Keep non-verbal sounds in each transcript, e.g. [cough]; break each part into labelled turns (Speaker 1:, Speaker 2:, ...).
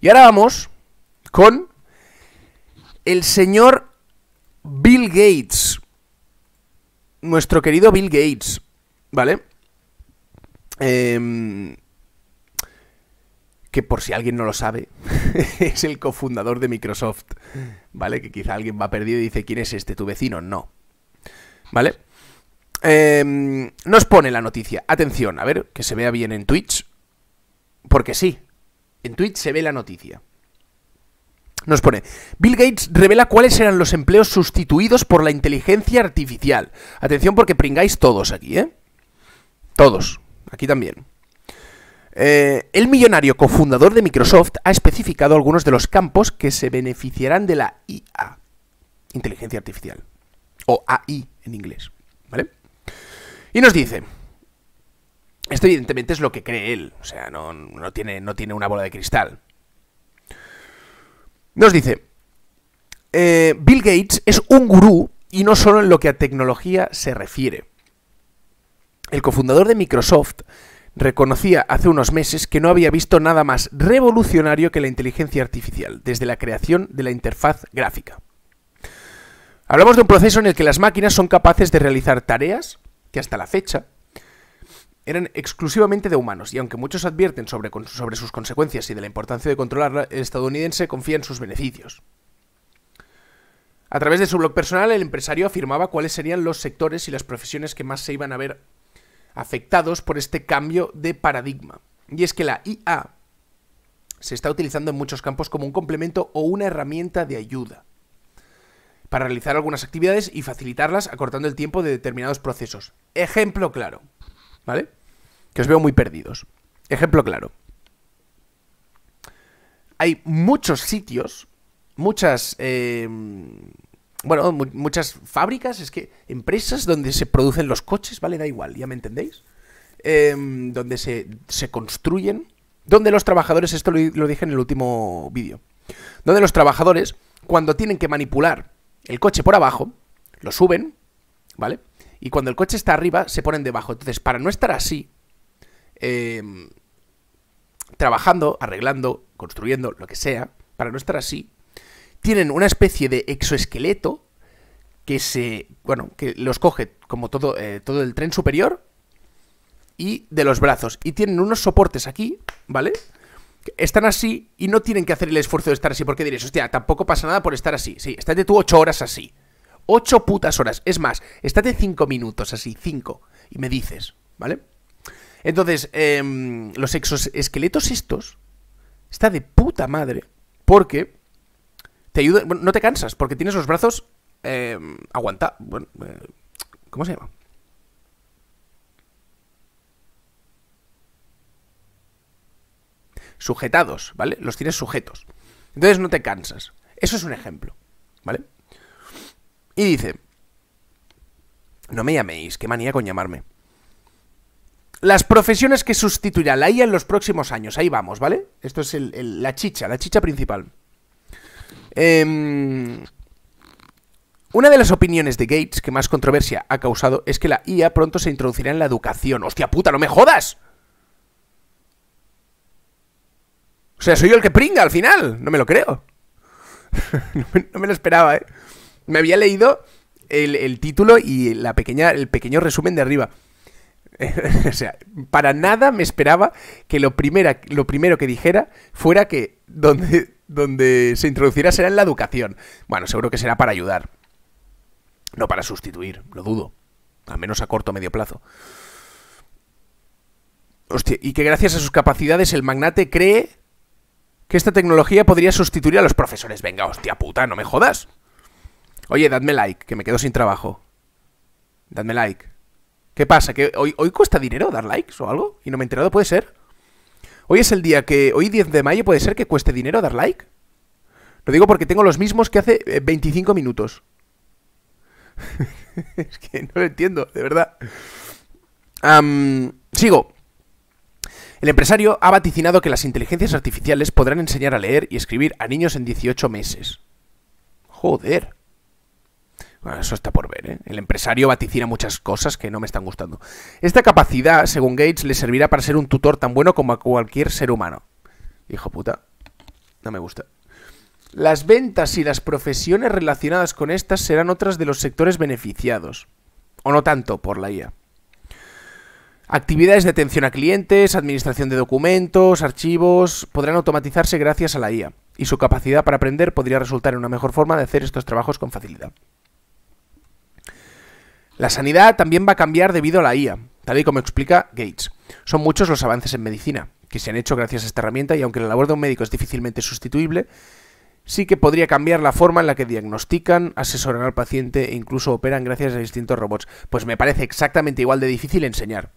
Speaker 1: Y ahora vamos con el señor Bill Gates. Nuestro querido Bill Gates, ¿vale? Em, que por si alguien no lo sabe, [laughs] es el cofundador de Microsoft, ¿vale? Que quizá alguien va perdido y dice, ¿quién es este? ¿Tu vecino? No. ¿Vale? Em, nos pone la noticia. Atención, a ver, que se vea bien en Twitch. Porque sí, en Twitch se ve la noticia. Nos pone, Bill Gates revela cuáles serán los empleos sustituidos por la inteligencia artificial. Atención porque pringáis todos aquí, ¿eh? Todos, aquí también. Eh, el millonario cofundador de Microsoft ha especificado algunos de los campos que se beneficiarán de la IA, inteligencia artificial, o AI en inglés, ¿vale? Y nos dice, esto evidentemente es lo que cree él, o sea, no, tiene, no tiene una bola de cristal. Nos dice, eh, Bill Gates es un gurú y no solo en lo que a tecnología se refiere. El cofundador de Microsoft reconocía hace unos meses que no había visto nada más revolucionario que la inteligencia artificial, desde la creación de la interfaz gráfica. Hablamos de un proceso en el que las máquinas son capaces de realizar tareas que hasta la fecha eran exclusivamente de humanos, y aunque muchos advierten sobre, sobre sus consecuencias y de la importancia de controlarla, el estadounidense confía en sus beneficios. A través de su blog personal, el empresario afirmaba cuáles serían los sectores y las profesiones que más se iban a ver afectados por este cambio de paradigma. Y es que la IA se está utilizando en muchos campos como un complemento o una herramienta de ayuda para realizar algunas actividades y facilitarlas acortando el tiempo de determinados procesos. Ejemplo claro, ¿Vale? Que os veo muy perdidos. Ejemplo claro. Hay muchos sitios, muchas... Eh, bueno, muchas fábricas, es que empresas donde se producen los coches, ¿vale? Da igual, ya me entendéis. Em, donde se, construyen, donde los trabajadores, esto lo dije en el último vídeo, donde los trabajadores, cuando tienen que manipular el coche por abajo, lo suben, ¿vale? y cuando el coche está arriba se ponen debajo. Entonces, para no estar así, em, trabajando, arreglando, construyendo, lo que sea, para no estar así, tienen una especie de exoesqueleto que se, bueno, que los coge como todo, eh, todo el tren superior y de los brazos. Y tienen unos soportes aquí, ¿vale? Están así y no tienen que hacer el esfuerzo de estar así, porque diréis, hostia, tampoco pasa nada por estar así. Sí, de tú ocho horas así. 8 putas horas. Es más, estate cinco minutos así, 5, y me dices, ¿vale? Entonces, em, los exoesqueletos estos, está de puta madre, porque te ayuda, bueno, no te cansas, porque tienes los brazos, em, eh, bueno, ¿cómo se llama? Sujetados, ¿vale? Los tienes sujetos. Entonces no te cansas. Eso es un ejemplo, ¿vale? Y dice, no me llaméis, qué manía con llamarme. Las profesiones que sustituirá la IA en los próximos años, ahí vamos, ¿vale? Esto es la chicha, la chicha principal. Em, una de las opiniones de Gates que más controversia ha causado es que la IA pronto se introducirá en la educación. ¡Hostia puta, no me jodas! O sea, soy yo el que pringa al final, no me lo creo. [laughs] no, me, no me lo esperaba, ¿eh? Me había leído el, título y la pequeña, el pequeño resumen de arriba. [laughs] o sea, para nada me esperaba que lo, lo primero que dijera fuera que donde, donde se introduciera será en la educación. Bueno, seguro que será para ayudar. No para sustituir, lo dudo. Al menos a corto o medio plazo. Hostia, y que gracias a sus capacidades el magnate cree que esta tecnología podría sustituir a los profesores. Venga, hostia puta, no me jodas. Oye, dadme like, que me quedo sin trabajo. Dadme like. ¿Qué pasa? ¿Que hoy, hoy cuesta dinero dar likes o algo? ¿Y no me he enterado? ¿Puede ser? Hoy es el día que... Hoy 10 de mayo puede ser que cueste dinero dar like. Lo digo porque tengo los mismos que hace 25 eh, minutos. [laughs] es que no lo entiendo, de verdad. sigo. El empresario ha vaticinado que las inteligencias artificiales podrán enseñar a leer y escribir a niños en 18 meses. Joder eso está por ver. ¿eh? El empresario vaticina muchas cosas que no me están gustando. Esta capacidad, según Gates, le servirá para ser un tutor tan bueno como a cualquier ser humano. Hijo puta. No me gusta. Las ventas y las profesiones relacionadas con estas serán otras de los sectores beneficiados. O no tanto por la IA. Actividades de atención a clientes, administración de documentos, archivos, podrán automatizarse gracias a la IA, y su capacidad para aprender podría resultar en una mejor forma de hacer estos trabajos con facilidad. La sanidad también va a cambiar debido a la IA, tal y como explica Gates. Son muchos los avances en medicina que se han hecho gracias a esta herramienta y aunque la labor de un médico es difícilmente sustituible, sí que podría cambiar la forma en la que diagnostican, asesoran al paciente e incluso operan gracias a distintos robots. Pues me parece exactamente igual de difícil enseñar.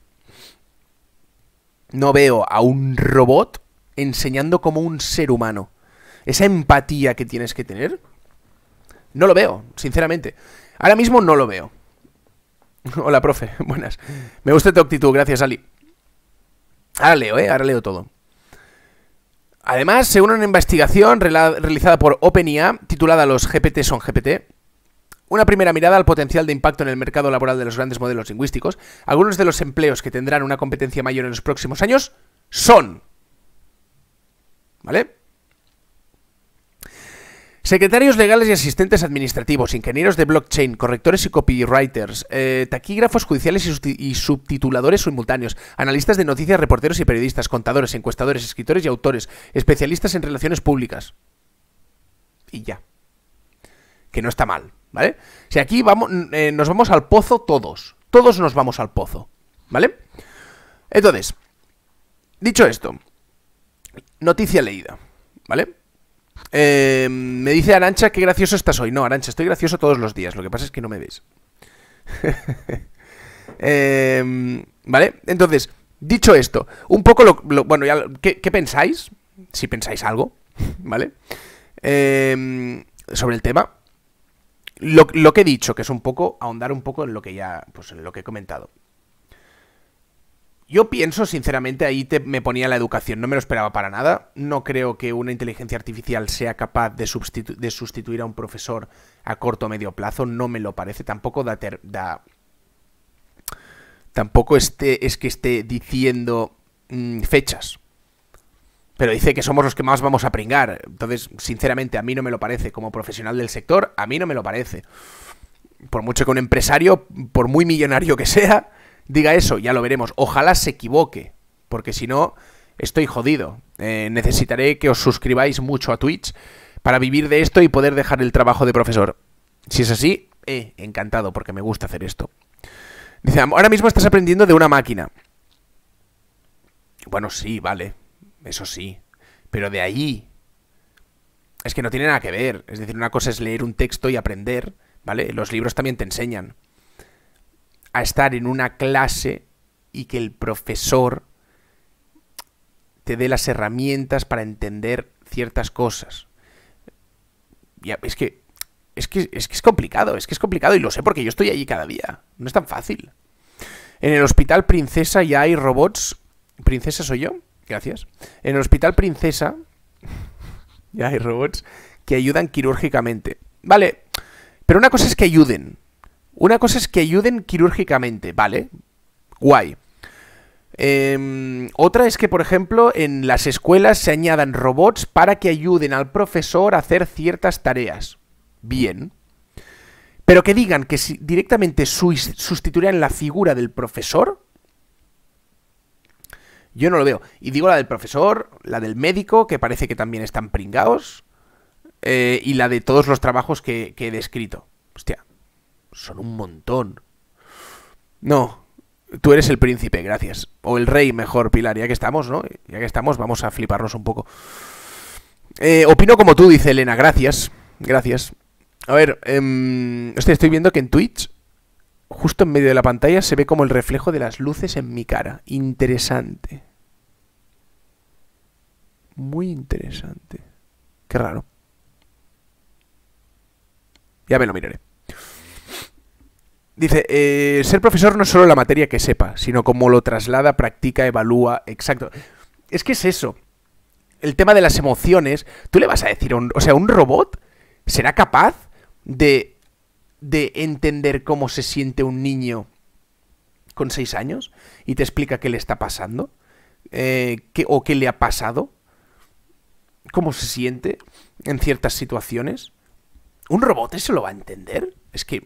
Speaker 1: No veo a un robot enseñando como un ser humano. Esa empatía que tienes que tener, no lo veo, sinceramente. Ahora mismo no lo veo. [laughs] Hola, profe. [laughs] Buenas. Me gusta tu actitud. Gracias, Ali. Ahora leo, ¿eh? Ahora leo todo. Además, según una investigación realizada por OpenIA, titulada Los GPT son GPT, una primera mirada al potencial de impacto en el mercado laboral de los grandes modelos lingüísticos, algunos de los empleos que tendrán una competencia mayor en los próximos años son... ¿Vale? Secretarios legales y asistentes administrativos, ingenieros de blockchain, correctores y copywriters, eh, taquígrafos judiciales y, subtituladores simultáneos, analistas de noticias, reporteros y periodistas, contadores, encuestadores, escritores y autores, especialistas en relaciones públicas. Y ya. Que no está mal, ¿vale? Si aquí vamos, eh, nos vamos al pozo todos. Todos nos vamos al pozo, ¿vale? Entonces, dicho esto, noticia leída, ¿vale? Eh, me dice Arancha qué gracioso estás hoy. No, Arancha, estoy gracioso todos los días. Lo que pasa es que no me ves [laughs] eh, vale, entonces, dicho esto, un poco lo. bueno, ya, ¿qué, pensáis? Si pensáis algo, ¿vale? Eh, sobre el tema. Lo, lo, que he dicho, que es un poco ahondar un poco en lo que ya, pues en lo que he comentado. Yo pienso, sinceramente, ahí me ponía la educación, no me lo esperaba para nada. No creo que una inteligencia artificial sea capaz de, sustituir a un profesor a corto o medio plazo, no me lo parece. Tampoco da... da... Tampoco este, es que esté diciendo mm, fechas pero dice que somos los que más vamos a pringar. Entonces, sinceramente, a mí no me lo parece. Como profesional del sector, a mí no me lo parece. Por mucho que un empresario, por muy millonario que sea, diga eso, ya lo veremos. Ojalá se equivoque, porque si no, estoy jodido. Eh, necesitaré que os suscribáis mucho a Twitch para vivir de esto y poder dejar el trabajo de profesor. Si es así, eh, encantado, porque me gusta hacer esto. Dice, ahora mismo estás aprendiendo de una máquina. Bueno, sí, vale. Eso sí. Pero de ahí... Es que no tiene nada que ver. Es decir, una cosa es leer un texto y aprender, ¿vale? Los libros también te enseñan a estar en una clase y que el profesor te dé las herramientas para entender ciertas cosas. Ya, es que es que, es que es complicado, es que es complicado y lo sé porque yo estoy allí cada día. No es tan fácil. En el hospital Princesa ya hay robots. ¿Princesa soy yo? Gracias. En el hospital Princesa [laughs] ya hay robots que ayudan quirúrgicamente. Vale, pero una cosa es que ayuden una cosa es que ayuden quirúrgicamente, ¿vale? Guay. Em, otra es que, por ejemplo, en las escuelas se añadan robots para que ayuden al profesor a hacer ciertas tareas. Bien. Pero que digan que si directamente sustituirán la figura del profesor. Yo no lo veo. Y digo la del profesor, la del médico, que parece que también están pringados. Eh, y la de todos los trabajos que, que he descrito. Hostia son un montón. No, tú eres el príncipe, gracias. O el rey, mejor, Pilar. Ya que estamos, ¿no? Ya que estamos, vamos a fliparnos un poco. Eh, opino como tú, dice Elena, gracias. Gracias. A ver, em, estoy viendo que en Twitch, justo en medio de la pantalla, se ve como el reflejo de las luces en mi cara. Interesante. Muy interesante. Qué raro. Ya me lo miraré. Dice, eh, ser profesor no es solo la materia que sepa, sino cómo lo traslada, practica, evalúa, exacto. Es que es eso. El tema de las emociones, tú le vas a decir, o sea, un robot será capaz de, de entender cómo se siente un niño con seis años y te explica qué le está pasando eh, qué, o qué le ha pasado, cómo se siente en ciertas situaciones. ¿Un robot eso lo va a entender? Es que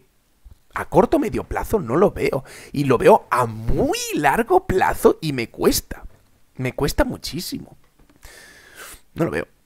Speaker 1: a corto medio plazo no lo veo. Y lo veo a muy largo plazo y me cuesta. Me cuesta muchísimo. No lo veo.